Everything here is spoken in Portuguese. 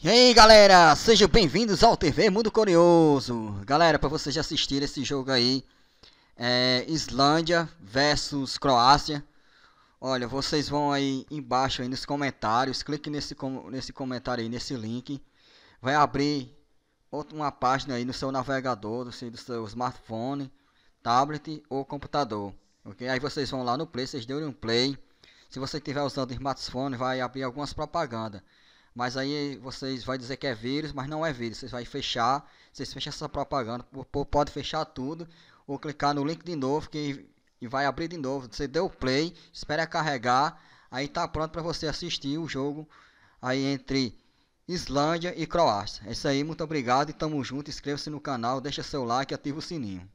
E aí galera, sejam bem-vindos ao TV Mundo Curioso. Galera, para vocês assistirem esse jogo aí, é Islândia versus Croácia. Olha, vocês vão aí embaixo aí nos comentários, clique nesse, nesse comentário aí, nesse link. Vai abrir uma página aí no seu navegador, no seu, seu smartphone, tablet ou computador. Ok? Aí vocês vão lá no play, vocês dão um play. Se você estiver usando smartphone, vai abrir algumas propagandas. Mas aí vocês vão dizer que é vírus, mas não é vírus. Vocês vão fechar, vocês fecham essa propaganda, pode fechar tudo, ou clicar no link de novo que e vai abrir de novo. Você deu play, espera carregar, aí tá pronto para você assistir o jogo aí entre Islândia e Croácia. É isso aí, muito obrigado e tamo junto. Inscreva-se no canal, deixa seu like e ativa o sininho.